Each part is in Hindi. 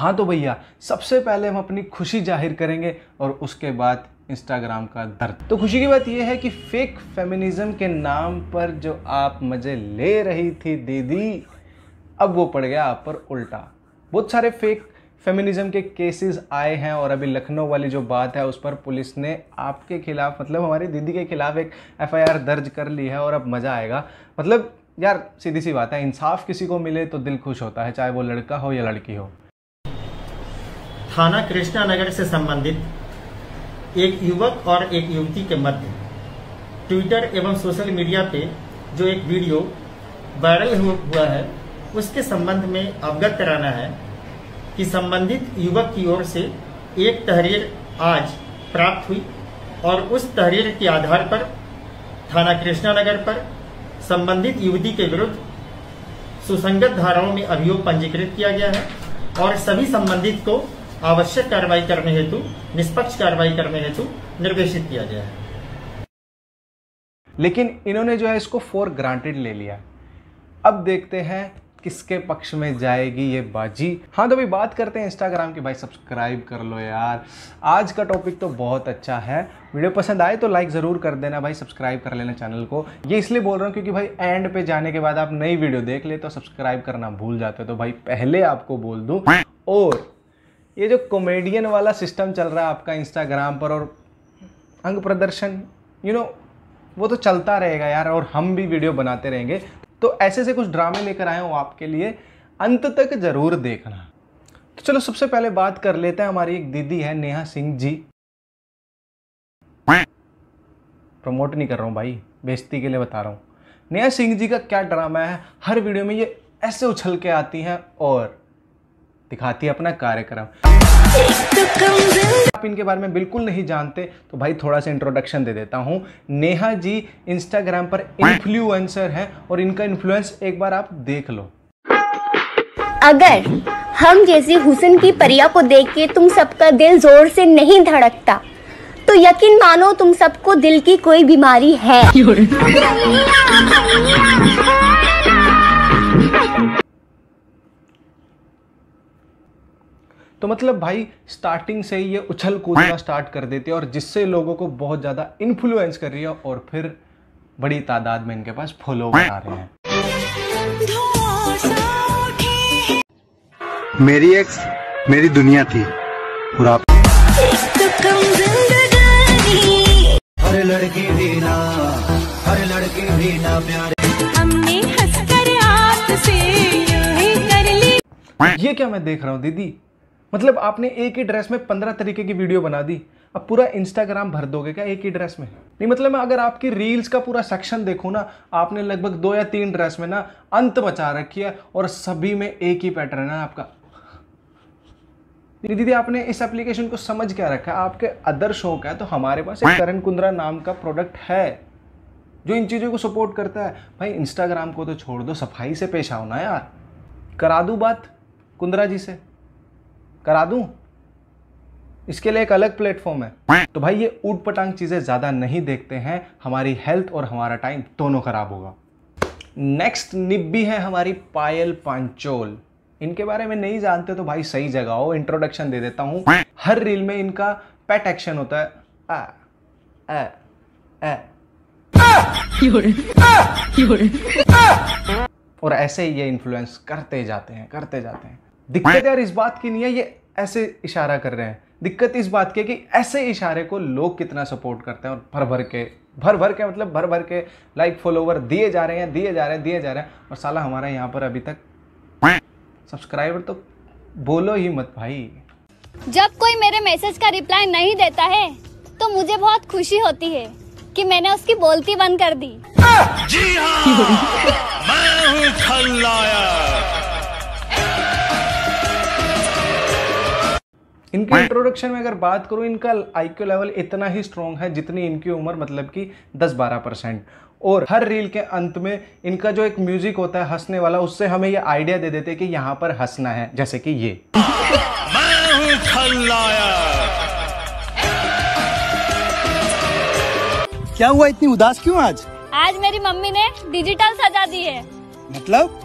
हाँ तो भैया सबसे पहले हम अपनी खुशी जाहिर करेंगे और उसके बाद इंस्टाग्राम का दर्द तो खुशी की बात यह है कि फेक फेमिनिज्म के नाम पर जो आप मज़े ले रही थी दीदी अब वो पड़ गया आप पर उल्टा बहुत सारे फेक फेमिनिज्म के केसेस आए हैं और अभी लखनऊ वाली जो बात है उस पर पुलिस ने आपके खिलाफ मतलब हमारी दीदी के खिलाफ एक एफआईआर दर्ज कर ली है और अब मज़ा आएगा मतलब यार सीधी सी बात है इंसाफ किसी को मिले तो दिल खुश होता है चाहे वो लड़का हो या लड़की हो थाना कृष्णा नगर से संबंधित एक युवक और एक युवती के मध्य ट्विटर एवं सोशल मीडिया पे जो एक वीडियो वायरल हुआ है उसके संबंध में अवगत कराना है कि संबंधित युवक की ओर से एक तहरीर आज प्राप्त हुई और उस तहरीर के आधार पर थाना कृष्णा नगर पर संबंधित युवती के विरुद्ध सुसंगत धाराओं में अभियोग पंजीकृत किया गया है और सभी संबंधित को आवश्यक कार्रवाई करने हेतु निष्पक्ष कार्रवाई करने हेतु निर्देशित किया गया है लेकिन इन्होंने जो है इसको फॉर ग्रांटेड ले लिया अब देखते हैं किसके पक्ष में जाएगी ये बाजी हाँ तो भाई बात करते हैं इंस्टाग्राम की भाई सब्सक्राइब कर लो यार आज का टॉपिक तो बहुत अच्छा है वीडियो पसंद आए तो लाइक ज़रूर कर देना भाई सब्सक्राइब कर लेना चैनल को ये इसलिए बोल रहा हूँ क्योंकि भाई एंड पे जाने के बाद आप नई वीडियो देख ले तो सब्सक्राइब करना भूल जाते हो तो भाई पहले आपको बोल दूँ और ये जो कॉमेडियन वाला सिस्टम चल रहा है आपका इंस्टाग्राम पर और अंग प्रदर्शन यू नो वो तो चलता रहेगा यार और हम भी वीडियो बनाते रहेंगे तो ऐसे से कुछ ड्रामे लेकर आए हूँ आपके लिए अंत तक ज़रूर देखना तो चलो सबसे पहले बात कर लेते हैं हमारी एक दीदी है नेहा सिंह जी प्रमोट नहीं कर रहा हूँ भाई बेजती के लिए बता रहा हूँ नेहा सिंह जी का क्या ड्रामा है हर वीडियो में ये ऐसे उछल के आती हैं और दिखाती है अपना कार्यक्रम आप इनके बारे में बिल्कुल नहीं जानते तो भाई थोड़ा सा इंट्रोडक्शन दे देता हूँ नेहा जी इंस्टाग्राम पर इन्फ्लुएंसर हैं और इनका इन्फ्लुएंस एक बार आप देख लो अगर हम जैसी हुसन की परिया को देख के तुम सबका दिल जोर से नहीं धड़कता तो यकीन मानो तुम सबको दिल की कोई बीमारी है तो मतलब भाई स्टार्टिंग से ही ये उछल कूदना स्टार्ट कर देती है और जिससे लोगों को बहुत ज़्यादा इन्फ्लुएंस कर रही है और फिर बड़ी तादाद में इनके पास फॉलो आ रहे हैं मेरी एक्स मेरी दुनिया थी और आप हर लड़की भी ना हर लड़की भी ना हमने हंसकर कर ली ये क्या मैं देख रहा हूँ दीदी मतलब आपने एक ही ड्रेस में पंद्रह तरीके की वीडियो बना दी अब पूरा इंस्टाग्राम भर दोगे क्या एक ही ड्रेस में नहीं मतलब मैं अगर आपकी रील्स का पूरा सेक्शन देखूँ ना आपने लगभग दो या तीन ड्रेस में ना अंत मचा रखी है और सभी में एक ही पैटर्न है आपका दीदी आपने इस एप्लीकेशन को समझ क्या रखा है आपके अदर शौक है तो हमारे पास एक करण कुंद्रा नाम का प्रोडक्ट है जो इन चीज़ों को सपोर्ट करता है भाई इंस्टाग्राम को तो छोड़ दो सफाई से पेश आओ ना यार करा दूँ बात कुंद्रा जी से करा दूं इसके लिए एक अलग प्लेटफॉर्म है तो भाई ये ऊट पटांग चीज़ें ज़्यादा नहीं देखते हैं हमारी हेल्थ और हमारा टाइम दोनों खराब होगा नेक्स्ट निब्बी है हमारी पायल पांचोल इनके बारे में नहीं जानते तो भाई सही जगह हो इंट्रोडक्शन दे देता हूं हर रील में इनका पेट एक्शन होता है आ, आ, आ, आ, और ऐसे ही ये इन्फ्लुएंस करते जाते हैं करते जाते हैं दिक्कत यार इस बात की नहीं है ये ऐसे इशारा कर रहे हैं दिक्कत इस बात की है कि ऐसे इशारे को लोग कितना सपोर्ट करते हैं और भर भर के भर भर के मतलब भर भर के लाइक फॉलोवर दिए जा रहे हैं दिए जा रहे हैं दिए जा रहे हैं और साला हमारा यहाँ पर अभी तक सब्सक्राइबर तो बोलो ही मत भाई जब कोई मेरे मैसेज का रिप्लाई नहीं देता है तो मुझे बहुत खुशी होती है कि मैंने उसकी बोलती बंद कर दी जी हाँ, मैं हूँ इनके इंट्रोडक्शन में अगर बात करूँ इनका आईक्यू लेवल इतना ही स्ट्रॉन्ग है जितनी इनकी उम्र मतलब कि दस बारह परसेंट और हर रील के अंत में इनका जो एक म्यूजिक होता है हंसने वाला उससे हमें ये आइडिया दे देते कि यहाँ पर हंसना है जैसे कि ये क्या हुआ इतनी उदास क्यों आज आज मेरी मम्मी ने डिजिटल सजा दी है मतलब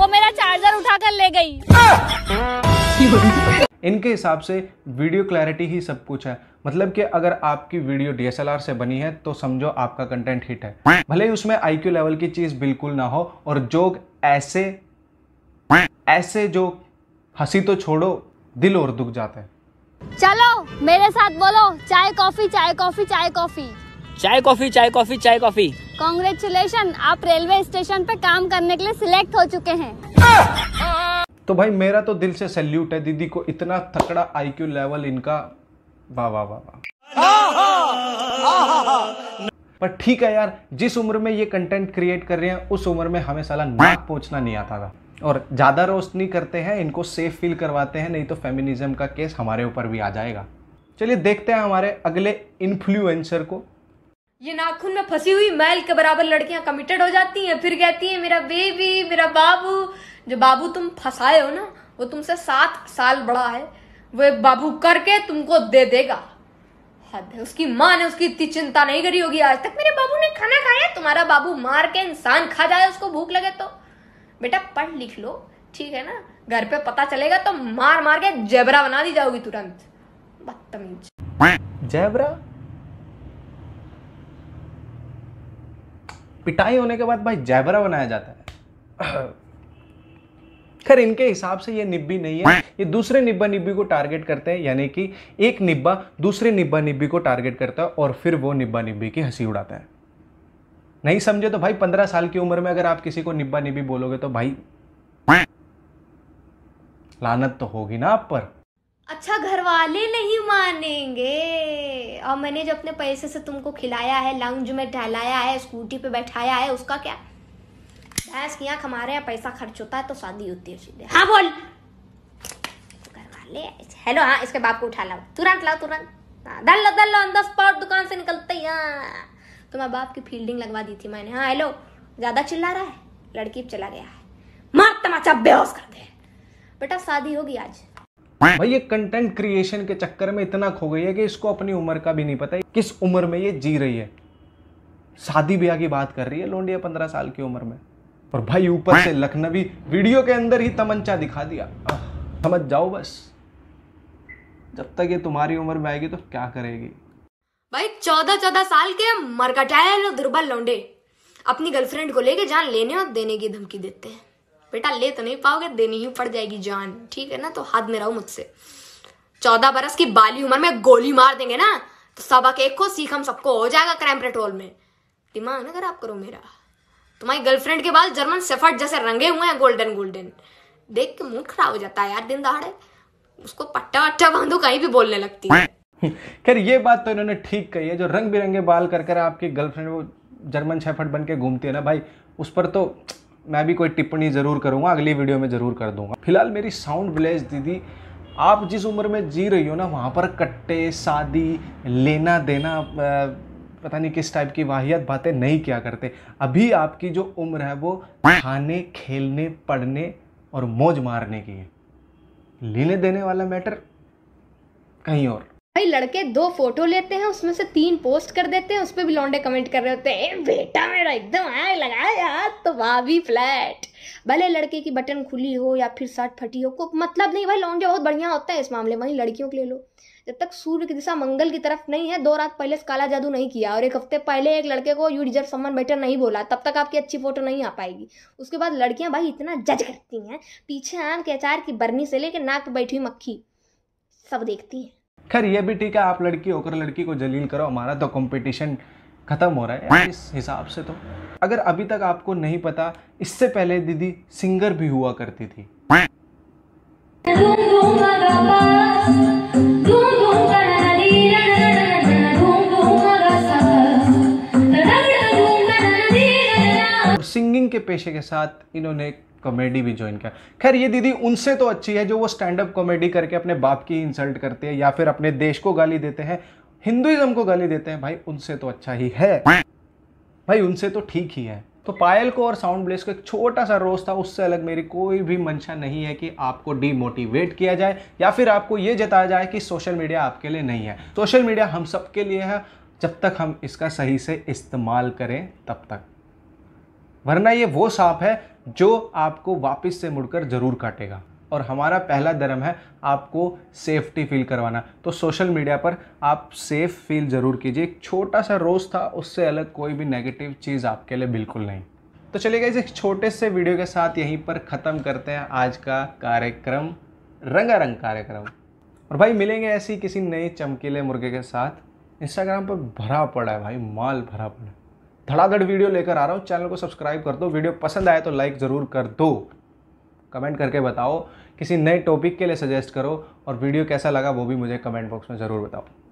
वो मेरा चार्जर उठा कर ले गई इनके हिसाब से वीडियो क्लैरिटी ही सब कुछ है मतलब कि अगर आपकी वीडियो डीएसएलआर से बनी है तो समझो आपका कंटेंट हिट है भले ही उसमें आईक्यू लेवल की चीज़ बिल्कुल ना हो और जोक ऐसे ऐसे जो हंसी तो छोड़ो दिल और दुख जाते हैं चलो मेरे साथ बोलो चाय कॉफी चाय कॉफी चाय कॉफी चाय कॉफी चाय कॉफी चाय कॉफी कॉन्ग्रेचुलेशन आप रेलवे स्टेशन पे काम करने के लिए सिलेक्ट हो चुके हैं तो भाई मेरा तो दिल से सैल्यूट है दीदी को इतना तकड़ा आईक्यू लेवल इनका वाह वाह वाह वाह पर ठीक है यार जिस उम्र में ये कंटेंट क्रिएट कर रहे हैं उस उम्र में हमें साला नाक पहुंचना नहीं आता था और ज़्यादा रोस्ट नहीं करते हैं इनको सेफ फील करवाते हैं नहीं तो फेमिनिज्म का केस हमारे ऊपर भी आ जाएगा चलिए देखते हैं हमारे अगले इन्फ्लुएंसर को ये नाखून में फंसी हुई मैल के बराबर लड़कियां कमिटेड हो जाती हैं फिर कहती हैं मेरा बेबी मेरा बाबू जो बाबू तुम फंसाए हो ना वो तुमसे सात साल बड़ा है वो एक बाबू करके तुमको दे देगा हद है उसकी माँ ने उसकी इतनी चिंता नहीं करी होगी आज तक मेरे बाबू ने खाना खाया तुम्हारा बाबू मार के इंसान खा जाए उसको भूख लगे तो बेटा पढ़ लिख लो ठीक है ना घर पे पता चलेगा तो मार मार के जेबरा बना दी जाओगी तुरंत बदतमीज जेबरा पिटाई होने के बाद भाई जैबरा बनाया जाता है खैर इनके हिसाब से ये निब्बी नहीं है ये दूसरे निब्बा निब्बी को टारगेट करते हैं यानी कि एक निब्बा दूसरे निब्बा निब्बी को टारगेट करता है और फिर वो निब्बा निब्बी की हंसी उड़ाता है नहीं समझे तो भाई पंद्रह साल की उम्र में अगर आप किसी को निब्बा निब्बी बोलोगे तो भाई लानत तो होगी ना आप पर अच्छा घर वाले नहीं मानेंगे और मैंने जो अपने पैसे से तुमको खिलाया है लंज में टहलाया है स्कूटी पे बैठाया है उसका क्या भैंस की आंख हमारे यहाँ पैसा खर्च होता है तो शादी होती है सीधे हाँ बोल तो ले हेलो हाँ इसके बाप को उठा लाओ तुरंत लाओ तुरंत हाँ, लो दल लो ऑन द स्पॉट दुकान से निकलते यहाँ तो मैं बाप की फील्डिंग लगवा दी थी मैंने हाँ हेलो ज़्यादा चिल्ला रहा है लड़की चला गया है मार तमाचा बेहोश कर दे बेटा शादी होगी आज भाई ये कंटेंट क्रिएशन के चक्कर में इतना खो गई है कि इसको अपनी उम्र का भी नहीं पता किस उम्र में ये जी रही है शादी ब्याह की बात कर रही है लोंडिया पंद्रह साल की उम्र में और भाई ऊपर से लखनवी वीडियो के अंदर ही तमंचा दिखा दिया समझ जाओ बस जब तक ये तुम्हारी उम्र में आएगी तो क्या करेगी भाई चौदह चौदह साल के मरकटाए दुर्बल लौंडे अपनी गर्लफ्रेंड को लेके जान लेने और देने की धमकी देते हैं बेटा ले तो नहीं पाओगे देनी ही पड़ जाएगी जान ठीक है ना तो हाथ में रहो मुझसे चौदह बरस की बाली उम्र में गोली मार देंगे ना तो सब सबक एक को सीख हम सबको हो जाएगा क्रैम पेट्रोल में दिमाग ना खराब करो मेरा तुम्हारी गर्लफ्रेंड के बाद जर्मन सेफर्ट जैसे रंगे हुए हैं गोल्डन गोल्डन देख के मूड खराब हो जाता है यार दिन दहाड़े उसको पट्टा वट्टा बांधो कहीं भी बोलने लगती है खैर ये बात तो इन्होंने ठीक कही है जो रंग बिरंगे बाल कर कर आपकी गर्लफ्रेंड वो जर्मन शेफर्ड बन के घूमती है ना भाई उस पर तो मैं भी कोई टिप्पणी ज़रूर करूँगा अगली वीडियो में ज़रूर कर दूँगा फिलहाल मेरी साउंड ब्लेज दीदी आप जिस उम्र में जी रही हो ना वहाँ पर कट्टे शादी लेना देना पता नहीं किस टाइप की वाहियात बातें नहीं किया करते अभी आपकी जो उम्र है वो खाने खेलने पढ़ने और मौज मारने की है लेने देने वाला मैटर कहीं और भाई लड़के दो फोटो लेते हैं उसमें से तीन पोस्ट कर देते हैं उस पर भी लौंडे कमेंट कर रहे होते हैं बेटा मेरा एकदम आग लगाया यार तो भाभी फ्लैट भले लड़के की बटन खुली हो या फिर शर्ट फटी हो को मतलब नहीं भाई लौंडे बहुत बढ़िया होता है इस मामले में लड़कियों को ले लो जब तक सूर्य की दिशा मंगल की तरफ नहीं है दो रात पहले काला जादू नहीं किया और एक हफ्ते पहले एक लड़के को यू डिजर्व सम्मान बेटर नहीं बोला तब तक आपकी अच्छी फोटो नहीं आ पाएगी उसके बाद लड़कियां भाई इतना जज करती हैं पीछे आम के अचार की बरनी से लेकर नाक पर बैठी हुई मक्खी सब देखती हैं खैर ये भी ठीक है आप लड़की होकर लड़की को जलील करो हमारा तो कंपटीशन ख़त्म हो रहा है हाँ। इस हिसाब से तो अगर अभी तक आपको नहीं पता इससे पहले दीदी सिंगर भी हुआ करती थी हाँ। के पेशे के साथ इन्होंने कॉमेडी भी ज्वाइन किया खैर ये दीदी उनसे तो अच्छी है जो वो स्टैंड अप कॉमेडी करके अपने बाप की इंसल्ट करते हैं या फिर अपने देश को गाली देते हैं हिंदुइज्म को गाली देते हैं भाई उनसे तो अच्छा ही है भाई उनसे तो ठीक ही है तो पायल को और साउंड ब्लेस को एक छोटा सा रोज था उससे अलग मेरी कोई भी मंशा नहीं है कि आपको डीमोटिवेट किया जाए या फिर आपको ये जताया जाए कि सोशल मीडिया आपके लिए नहीं है सोशल मीडिया हम सबके लिए है जब तक हम इसका सही से इस्तेमाल करें तब तक वरना ये वो सांप है जो आपको वापस से मुड़कर ज़रूर काटेगा और हमारा पहला धर्म है आपको सेफ्टी फील करवाना तो सोशल मीडिया पर आप सेफ़ फील ज़रूर कीजिए एक छोटा सा रोज़ था उससे अलग कोई भी नेगेटिव चीज़ आपके लिए बिल्कुल नहीं तो चलिए गाइज एक छोटे से वीडियो के साथ यहीं पर ख़त्म करते हैं आज का कार्यक्रम रंगारंग कार्यक्रम और भाई मिलेंगे ऐसी किसी नए चमकीले मुर्गे के साथ इंस्टाग्राम पर भरा पड़ा है भाई माल भरा पड़ा है धड़ाधड़ वीडियो लेकर आ रहा हूँ चैनल को सब्सक्राइब कर दो वीडियो पसंद आए तो लाइक ज़रूर कर दो कमेंट करके बताओ किसी नए टॉपिक के लिए सजेस्ट करो और वीडियो कैसा लगा वो भी मुझे कमेंट बॉक्स में ज़रूर बताओ